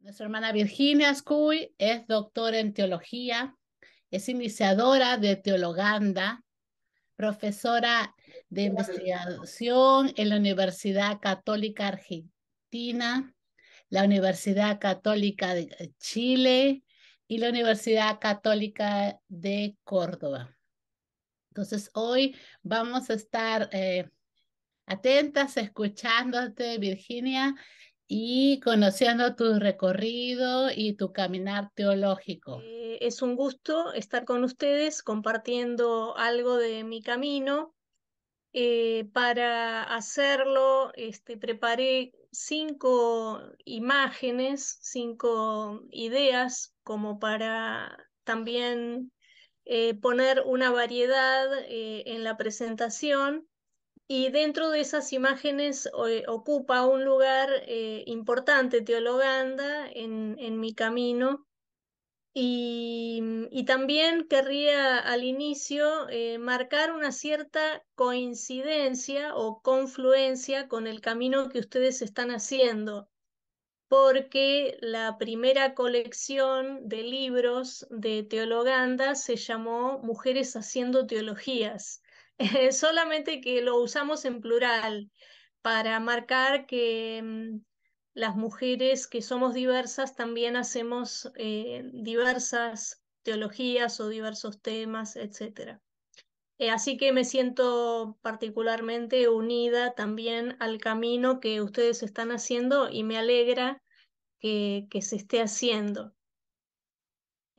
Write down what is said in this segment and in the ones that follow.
Nuestra hermana Virginia Scuy es doctora en teología, es iniciadora de Teologanda, profesora de investigación en la Universidad Católica Argentina, la Universidad Católica de Chile y la Universidad Católica de Córdoba. Entonces hoy vamos a estar eh, atentas, escuchándote, Virginia, y conociendo tu recorrido y tu caminar teológico. Eh, es un gusto estar con ustedes compartiendo algo de mi camino. Eh, para hacerlo, este, preparé cinco imágenes, cinco ideas como para también eh, poner una variedad en la presentación y dentro de esas imágenes eh, ocupa un lugar eh, importante Teologanda en, mi camino. Mm, y, también querría al inicio eh, marcar una cierta coincidencia o confluencia con el camino que ustedes están haciendo, porque la primera colección de libros de Teologanda se llamó Mujeres haciendo teologías. solamente que lo usamos en plural para marcar que mm, las mujeres que somos diversas también hacemos eh, diversas teologías o diversos temas, etc. Eh, así que me siento particularmente unida también al camino que ustedes están haciendo y me alegra que se esté haciendo.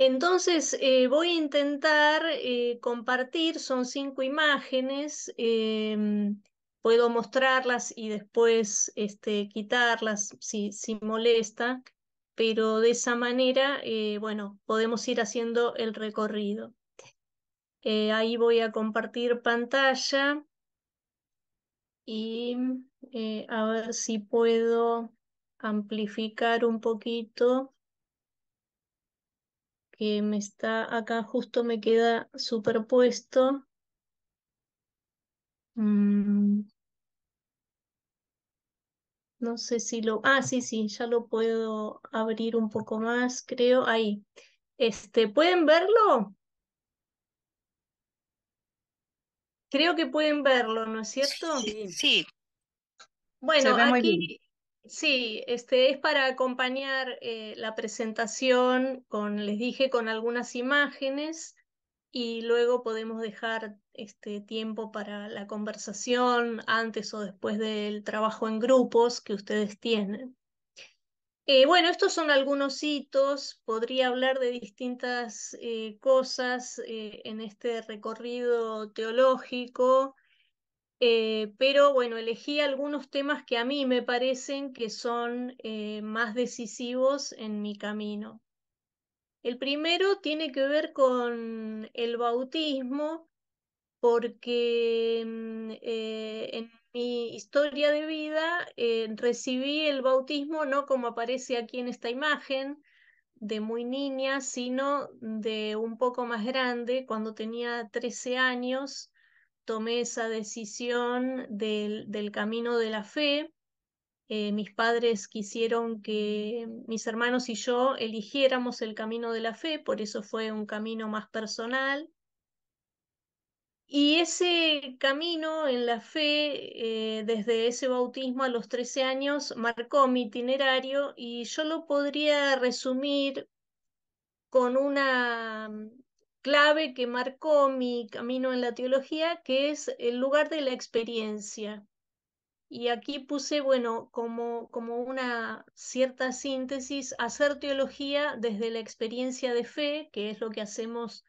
Entonces, eh, voy a intentar eh, compartir, son cinco imágenes, em, puedo mostrarlas y después este, quitarlas si, molesta, pero de esa manera, eh, bueno, podemos ir haciendo el recorrido. ahí voy a compartir pantalla y a ver si puedo amplificar un poquito que me está acá justo me queda superpuesto. Mm, no sé si lo... Ah, sí, sí, ya lo puedo abrir un poco más, creo. Ahí. Este, ¿pueden verlo? Creo que pueden verlo, ¿no es cierto? Sí. sí. Bueno, aquí Sí, este es para acompañar eh, la presentación con, les dije, con algunas imágenes y luego podemos dejar este tiempo para la conversación antes o después del trabajo en grupos que ustedes tienen. Eh, bueno, estos son algunos hitos, podría hablar de distintas eh, cosas en este recorrido teológico, eh, pero bueno, elegí algunos temas que a mí me parecen que son eh, más decisivos en mi camino. El primero tiene que ver con el bautismo, porque mm, eh, en mi historia de vida recibí el bautismo no como aparece aquí en esta imagen, de muy niña, sino de un poco más grande, cuando tenía 13 años tomé esa decisión del, camino de la fe. Eh, mis padres quisieron que mis hermanos y yo eligiéramos el camino de la fe, por eso fue un camino más personal. Y ese camino en la fe, eh, desde ese bautismo a los 13 años, marcó mi itinerario y yo lo podría resumir con una clave que marcó mi camino en la teología, que es el lugar de la experiencia. Y aquí puse, bueno, como, como una cierta síntesis, hacer teología desde la experiencia de fe, que es lo que hacemos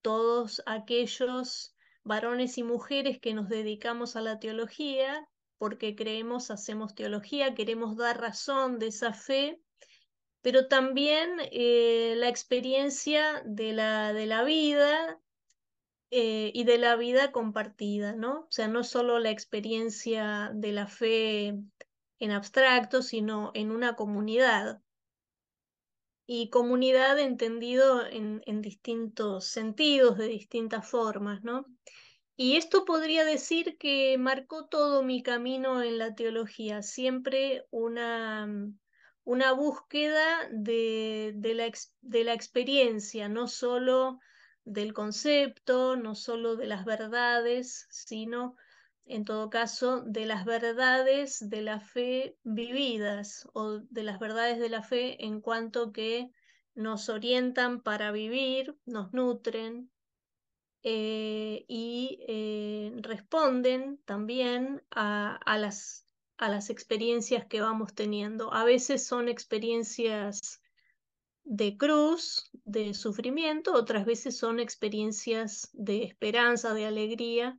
todos aquellos varones y mujeres que nos dedicamos a la teología, porque creemos, hacemos teología, queremos dar razón de esa fe pero también eh, la experiencia de la, de la vida eh, y de la vida compartida, ¿no? O sea, no solo la experiencia de la fe en abstracto, sino en una comunidad. Y comunidad entendido en, en distintos sentidos, de distintas formas, ¿no? Y esto podría decir que marcó todo mi camino en la teología, siempre una una búsqueda de, la, de la experiencia, no solo del concepto, no solo de las verdades, sino en todo caso de las verdades de la fe vividas o de las verdades de la fe en cuanto que nos orientan para vivir, nos nutren eh, y eh, responden también a, a, las, a las experiencias que vamos teniendo. A veces son experiencias de cruz, de sufrimiento, otras veces son experiencias de esperanza, de alegría.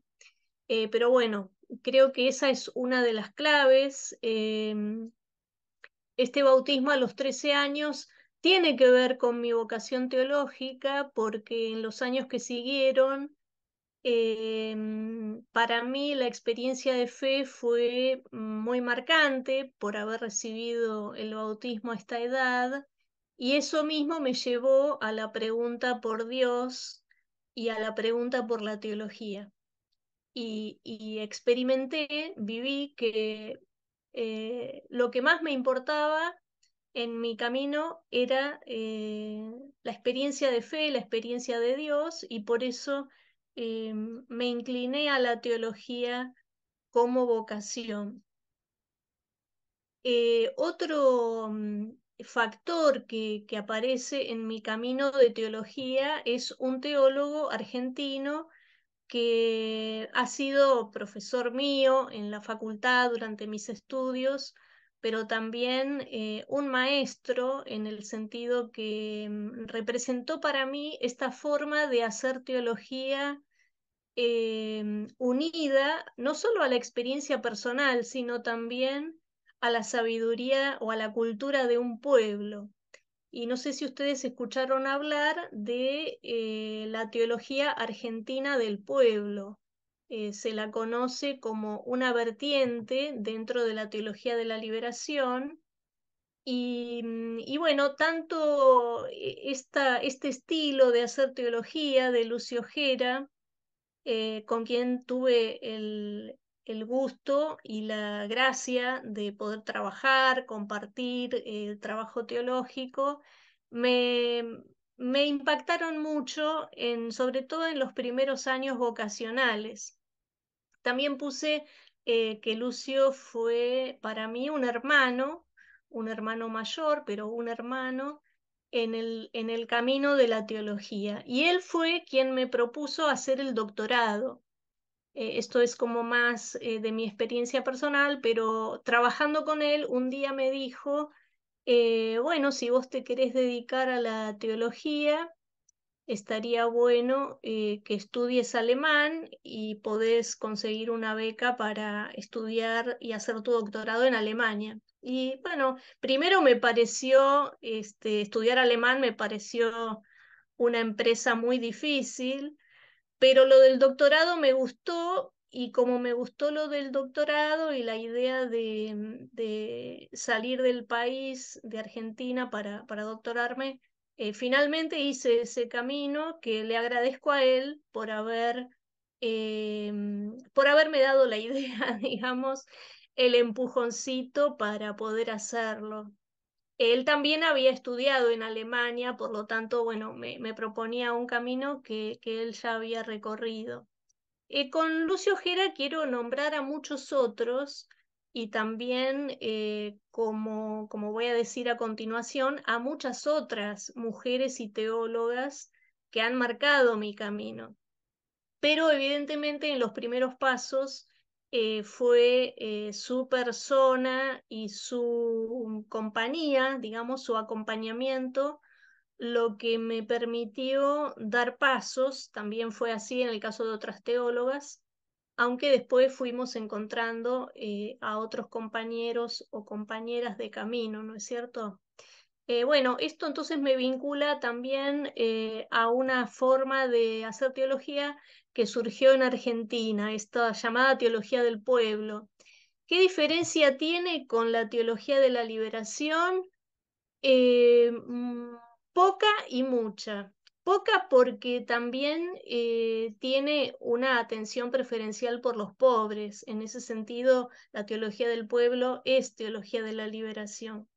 Eh, pero bueno, creo que esa es una de las claves. Em, este bautismo a los 13 años tiene que ver con mi vocación teológica porque en los años que siguieron Em, para mí la experiencia de fe fue muy marcante por haber recibido el bautismo a esta edad y eso mismo me llevó a la pregunta por Dios y a la pregunta por la teología. Y, experimenté, viví que eh, lo que más me importaba en mi camino era eh, la experiencia de fe, la experiencia de Dios y por eso eh, me incliné a la teología como vocación. Eh, otro mm, factor que, aparece en mi camino de teología es un teólogo argentino que ha sido profesor mío en la facultad durante mis estudios, pero también eh, un maestro en el sentido que mm, representó para mí esta forma de hacer teología Em, unida no solo a la experiencia personal, sino también a la sabiduría o a la cultura de un pueblo. Y no sé si ustedes escucharon hablar de eh, la teología argentina del pueblo. Eh, se la conoce como una vertiente dentro de la teología de la liberación. Y, mm, bueno, tanto eh, esta, este estilo de hacer teología de Lucio Gera eh, con quien tuve el, gusto y la gracia de poder trabajar, compartir el eh, trabajo teológico, me, impactaron mucho, sobre todo en los primeros años vocacionales. También puse eh, que Lucio fue para mí un hermano, un hermano mayor, pero un hermano en el, en el camino de la teología. Y él fue quien me propuso hacer el doctorado. Eh, esto es como más eh, de mi experiencia personal, pero trabajando con él, un día me dijo, eh, bueno, si vos te querés dedicar a la teología, estaría bueno que estudies alemán y podés conseguir una beca para estudiar y hacer tu doctorado en Alemania. Y bueno, primero me pareció, este, estudiar alemán me pareció una empresa muy difícil, pero lo del doctorado me gustó y como me gustó lo del doctorado y la idea de, mm, de salir del país, de Argentina, para, para doctorarme, eh, finalmente hice ese camino que le agradezco a él por haber... Eh, mm, por haberme dado la idea, digamos, el empujoncito para poder hacerlo. Él también había estudiado en Alemania, por lo tanto, bueno, me, proponía un camino que, él ya había recorrido. Eh, con Lucio Ojera quiero nombrar a muchos otros y también, eh, como, como voy a decir a continuación, a muchas otras mujeres y teólogas que han marcado mi camino. Pero evidentemente en los primeros pasos eh, fue eh, su persona y su compañía, digamos, su acompañamiento, lo que me permitió dar pasos, también fue así en el caso de otras teólogas, aunque después fuimos encontrando eh, a otros compañeros o compañeras de camino, ¿no es cierto? Eh, bueno, esto entonces me vincula también eh, a una forma de hacer teología que surgió en Argentina, esta llamada teología del pueblo. ¿Qué diferencia tiene con la teología de la liberación? Eh, mm, poca y mucha. Poca porque también tiene una atención preferencial por los pobres. En ese sentido, la teología del pueblo es teología de la liberación.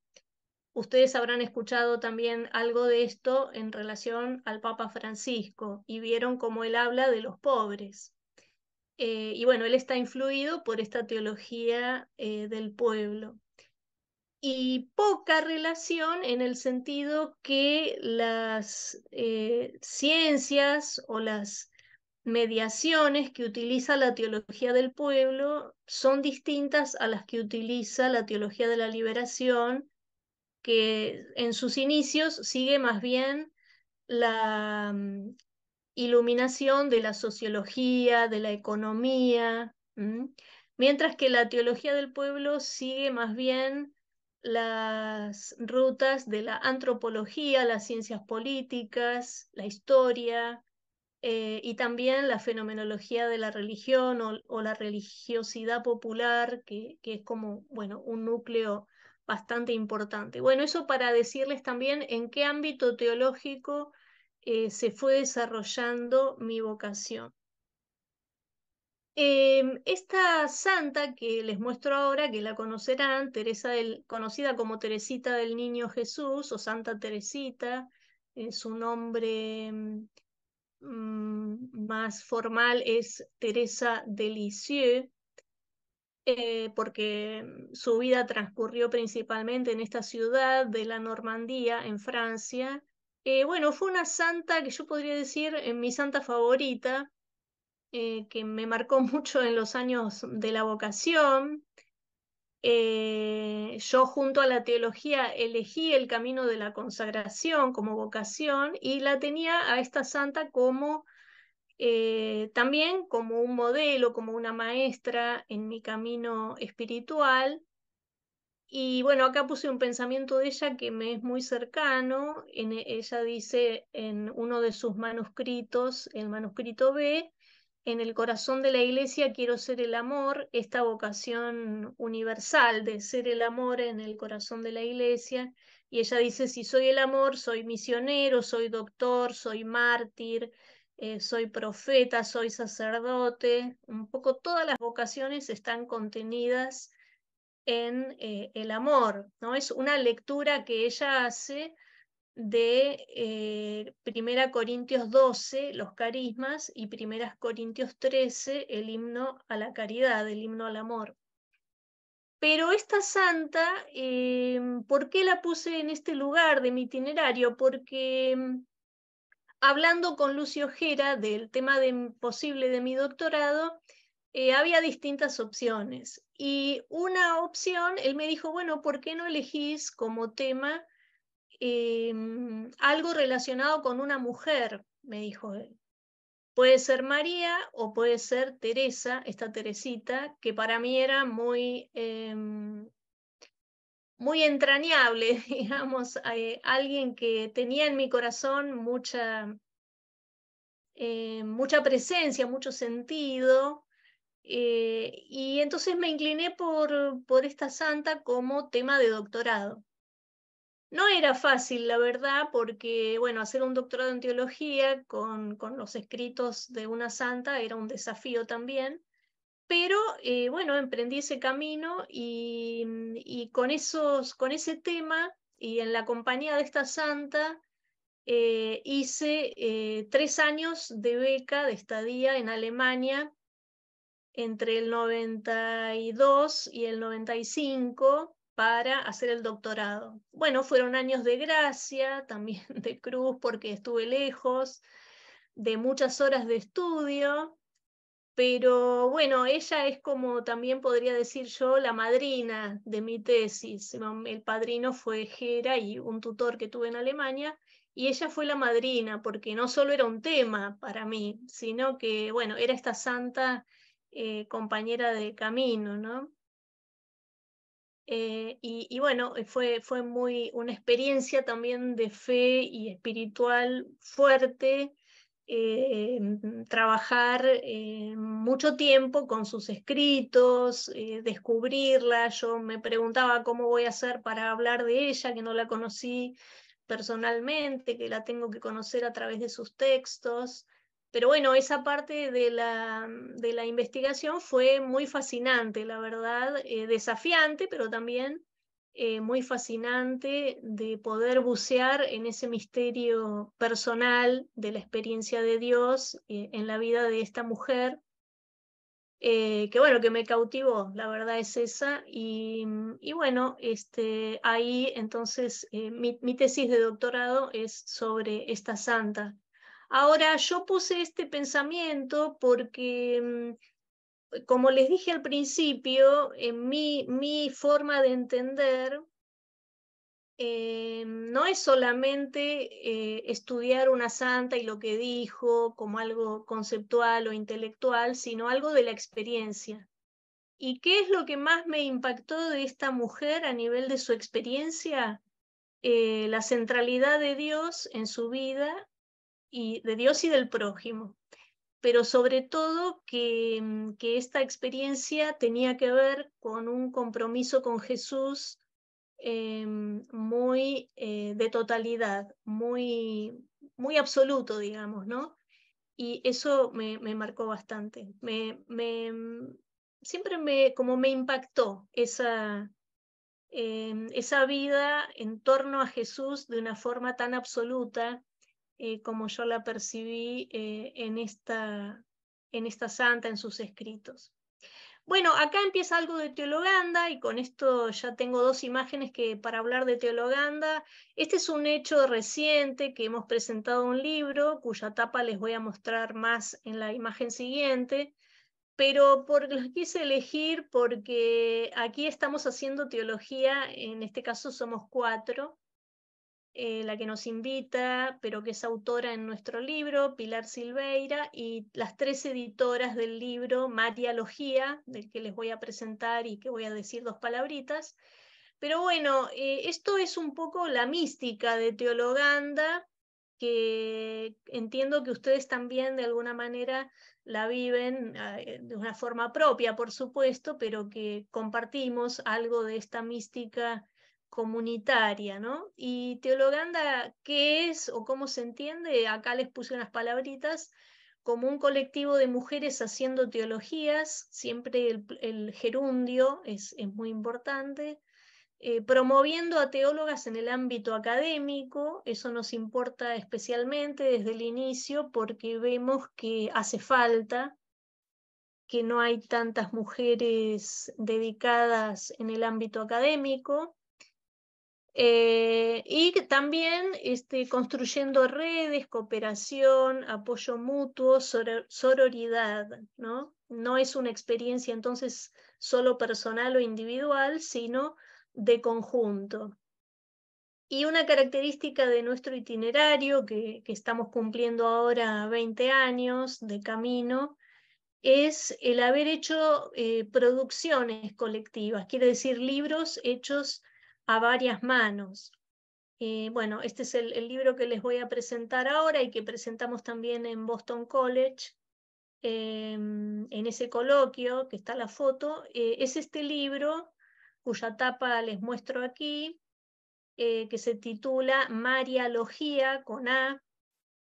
Ustedes habrán escuchado también algo de esto en relación al Papa Francisco y vieron cómo él habla de los pobres. Eh, y bueno, él está influido por esta teología eh, del pueblo. Y poca relación en el sentido que las eh, ciencias o las mediaciones que utiliza la teología del pueblo son distintas a las que utiliza la teología de la liberación en sus inicios sigue más bien la mm, iluminación de la sociología, de la economía, mientras que la teología del pueblo sigue más bien las rutas de la antropología, las ciencias políticas, la historia eh, y también la fenomenología de la religión o, la religiosidad popular, que, que, es como bueno, un núcleo bastante importante. Bueno, eso para decirles también en qué ámbito teológico eh, se fue desarrollando mi vocación. Em, esta santa que les muestro ahora, que la conocerán, Teresa conocida como Teresita del Niño Jesús o Santa Teresita, eh, su nombre em, mm, más formal es Teresa de Lisieux, eh, porque mm, su vida transcurrió principalmente en esta ciudad de la Normandía, en Francia. Eh, bueno, fue una santa que yo podría decir eh, mi santa favorita, que me marcó mucho en los años de la vocación. yo junto a la teología elegí el camino de la consagración como vocación y la tenía a esta santa como eh, también como un modelo, como una maestra en mi camino espiritual. Y bueno, acá puse un pensamiento de ella que me es muy cercano. E, ella dice en uno de sus manuscritos, el manuscrito B, en el corazón de la iglesia quiero ser el amor, esta vocación universal de ser el amor en el corazón de la iglesia. Y ella dice, si soy el amor, soy misionero, soy doctor, soy mártir, eh, soy profeta, soy sacerdote, un poco todas las vocaciones están contenidas en eh, el amor, ¿no? Es una lectura que ella hace de eh, Primera Corintios 12, los carismas, y Primera Corintios 13, el himno a la caridad, el himno al amor. Pero esta santa, ¿por qué la puse en este lugar de mi itinerario? Porque mm, hablando con Lucio Ojera del tema de, posible de mi doctorado, eh, había distintas opciones. Y una opción, él me dijo, bueno, ¿por qué no elegís como tema em, algo relacionado con una mujer? Me dijo él. Puede ser María o puede ser Teresa, esta Teresita, que para mí era muy em, muy entrañable, digamos, eh, alguien que tenía en mi corazón mucha, eh, mucha presencia, mucho sentido. Eh, y entonces me incliné por, por esta santa como tema de doctorado. No era fácil, la verdad, porque, bueno, hacer un doctorado en teología con, con los escritos de una santa era un desafío también pero eh, bueno, emprendí ese camino mm, y, con, esos, con ese tema y en la compañía de esta santa eh, hice eh, tres años de beca de estadía en Alemania entre el 92 y el 95 para hacer el doctorado. Bueno, fueron años de gracia, también de cruz, porque estuve lejos, de muchas horas de estudio, pero bueno, ella es como también podría decir yo la madrina de mi tesis. Em, el padrino fue Gera y un tutor que tuve en Alemania, y ella fue la madrina, porque no solo era un tema para mí, sino que, bueno, era esta santa eh, compañera de camino, ¿no? Eh, y, y, bueno, eh, fue, fue muy una experiencia también de fe y espiritual fuerte, eh, mm, trabajar eh, mucho tiempo con sus escritos, eh, descubrirla. Yo me preguntaba cómo voy a hacer para hablar de ella, que no la conocí personalmente, que la tengo que conocer a través de sus textos. Pero bueno, esa parte de la, mm, de la investigación fue muy fascinante, la verdad, desafiante, pero también eh, muy fascinante de poder bucear en ese misterio personal de la experiencia de Dios eh, en la vida de esta mujer, eh, que bueno, que me cautivó, la verdad es esa, y, bueno, este, ahí entonces mi, mi tesis de doctorado es sobre esta santa. Ahora, yo puse este pensamiento porque mm, como les dije al principio, en eh, mi, forma de entender eh, no es solamente eh, estudiar una santa y lo que dijo como algo conceptual o intelectual, sino algo de la experiencia. ¿Y qué es lo que más me impactó de esta mujer a nivel de su experiencia? la centralidad de Dios en su vida y de Dios y del prójimo pero sobre todo mm, que, esta experiencia tenía que ver con un compromiso con Jesús em, muy eh, de totalidad, muy, muy absoluto, digamos, ¿no? Y eso me, marcó bastante. Mm, siempre me, como me impactó esa, em, esa vida en torno a Jesús de una forma tan absoluta eh, como yo la percibí eh, en, esta, en esta santa, en sus escritos. Bueno, acá empieza algo de Teologanda y con esto ya tengo dos imágenes que para hablar de Teologanda. Este es un hecho reciente que hemos presentado un libro cuya tapa les voy a mostrar más en la imagen siguiente, pero por, los quise elegir porque aquí estamos haciendo teología, en este caso somos cuatro, eh, la que nos invita, pero que es autora en nuestro libro, Pilar Silveira, y las tres editoras del libro, Matialogía, Logía, del que les voy a presentar y que voy a decir dos palabritas. Pero bueno, eh, esto es un poco la mística de Teologanda, que entiendo que ustedes también de alguna manera la viven eh, de una forma propia, por supuesto, pero que compartimos algo de esta mística comunitaria, ¿no? Y teologanda, ¿qué es o cómo se entiende? Acá les puse unas palabritas, como un colectivo de mujeres haciendo teologías, siempre el, gerundio es, muy importante, eh, promoviendo a teólogas en el ámbito académico, eso nos importa especialmente desde el inicio porque vemos que hace falta, que no hay tantas mujeres dedicadas en el ámbito académico, eh, y también este, construyendo redes, cooperación, apoyo mutuo, sororidad, ¿no? No es una experiencia entonces solo personal o individual, sino de conjunto. Y una característica de nuestro itinerario, que, estamos cumpliendo ahora 20 años de camino, es el haber hecho eh, producciones colectivas, quiere decir libros hechos a varias manos. Eh, bueno, este es el, libro que les voy a presentar ahora y que presentamos también en Boston College, em, en ese coloquio que está la foto. Eh, es este libro cuya tapa les muestro aquí, eh, que se titula Marialogía con A,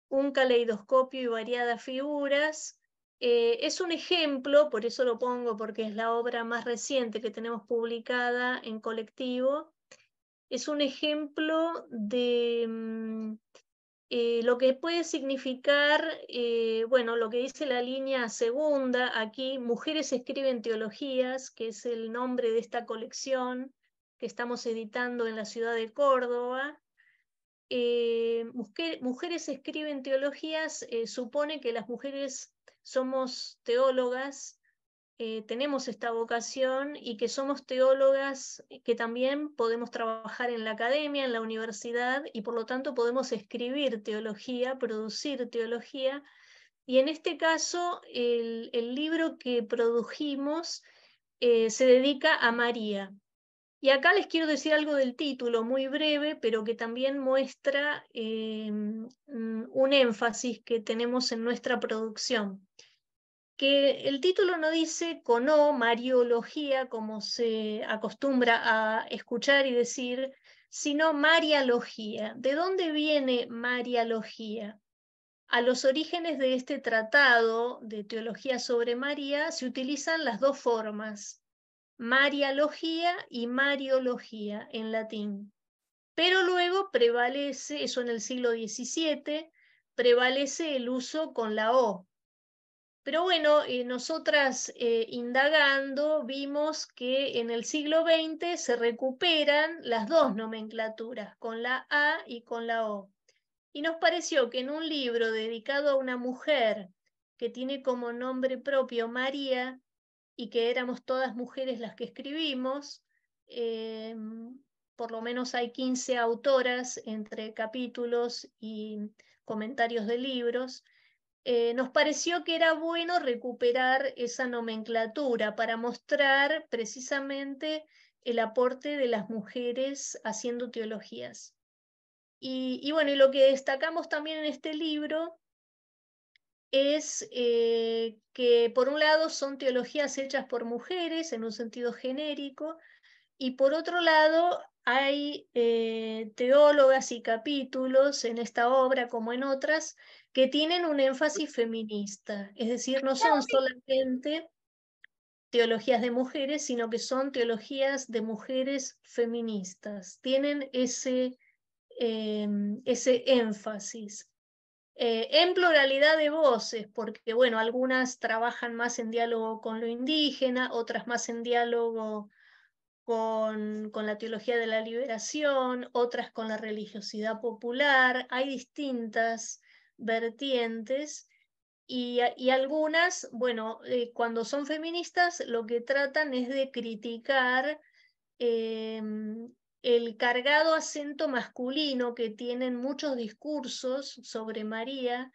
un caleidoscopio y variadas figuras. es un ejemplo, por eso lo pongo, porque es la obra más reciente que tenemos publicada en colectivo, es un ejemplo de mm, eh, lo que puede significar, eh, bueno, lo que dice la línea segunda aquí, Mujeres escriben teologías, que es el nombre de esta colección que estamos editando en la ciudad de Córdoba. Eh, mujeres escriben teologías supone que las mujeres somos teólogas, eh, tenemos esta vocación y que somos teólogas que también podemos trabajar en la academia, en la universidad y por lo tanto podemos escribir teología, producir teología. Y en este caso, el, libro que produjimos eh, se dedica a María. Y acá les quiero decir algo del título, muy breve, pero que también muestra eh, mm, un énfasis que tenemos en nuestra producción que el título no dice cono, mariología, como se acostumbra a escuchar y decir, sino mariología. ¿De dónde viene mariología? A los orígenes de este tratado de teología sobre María se utilizan las dos formas, mariología y mariología en latín. Pero luego prevalece, eso en el siglo XVII, prevalece el uso con la O, pero bueno, eh, nosotras eh, indagando vimos que en el siglo XX se recuperan las dos nomenclaturas, con la A y con la O. Y nos pareció que en un libro dedicado a una mujer que tiene como nombre propio María y que éramos todas mujeres las que escribimos, eh, por lo menos hay 15 autoras entre capítulos y comentarios de libros, eh, nos pareció que era bueno recuperar esa nomenclatura para mostrar precisamente el aporte de las mujeres haciendo teologías. Y, bueno, y lo que destacamos también en este libro es eh, que por un lado son teologías hechas por mujeres en un sentido genérico y por otro lado hay eh, teólogas y capítulos en esta obra como en otras que tienen un énfasis feminista, es decir, no son solamente teologías de mujeres, sino que son teologías de mujeres feministas, tienen ese, em, ese énfasis. Eh, en pluralidad de voces, porque bueno, algunas trabajan más en diálogo con lo indígena, otras más en diálogo con, con, la teología de la liberación, otras con la religiosidad popular. Hay distintas vertientes y, algunas, bueno, eh, cuando son feministas lo que tratan es de criticar em, el cargado acento masculino que tienen muchos discursos sobre María,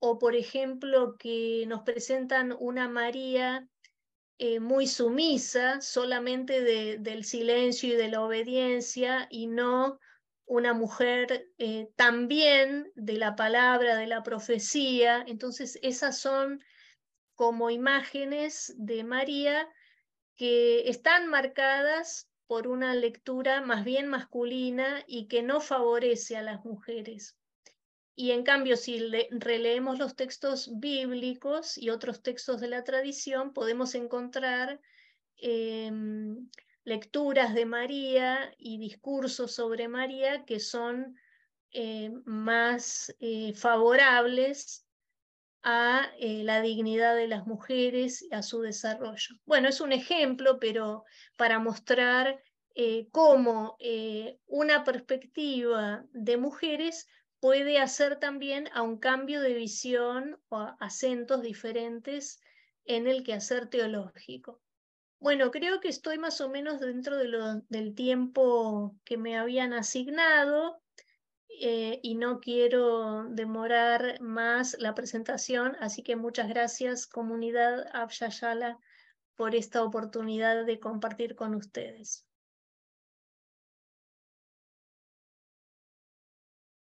o por ejemplo que nos presentan una María eh, muy sumisa, solamente del silencio y de la obediencia, y no una mujer eh, también de la palabra, de la profecía. Entonces, esas son como imágenes de María que están marcadas por una lectura más bien masculina y que no favorece a las mujeres. Y en cambio, si releemos los textos bíblicos y otros textos de la tradición, podemos encontrar em, lecturas de María y discursos sobre María que son eh, más eh, favorables a eh, la dignidad de las mujeres y a su desarrollo. Bueno, es un ejemplo, pero para mostrar cómo una perspectiva de mujeres puede hacer también a un cambio de visión o acentos diferentes en el quehacer teológico. Bueno, creo que estoy más o menos dentro del tiempo que me habían asignado eh, y no quiero demorar más la presentación, así que muchas gracias comunidad Abshayala por esta oportunidad de compartir con ustedes.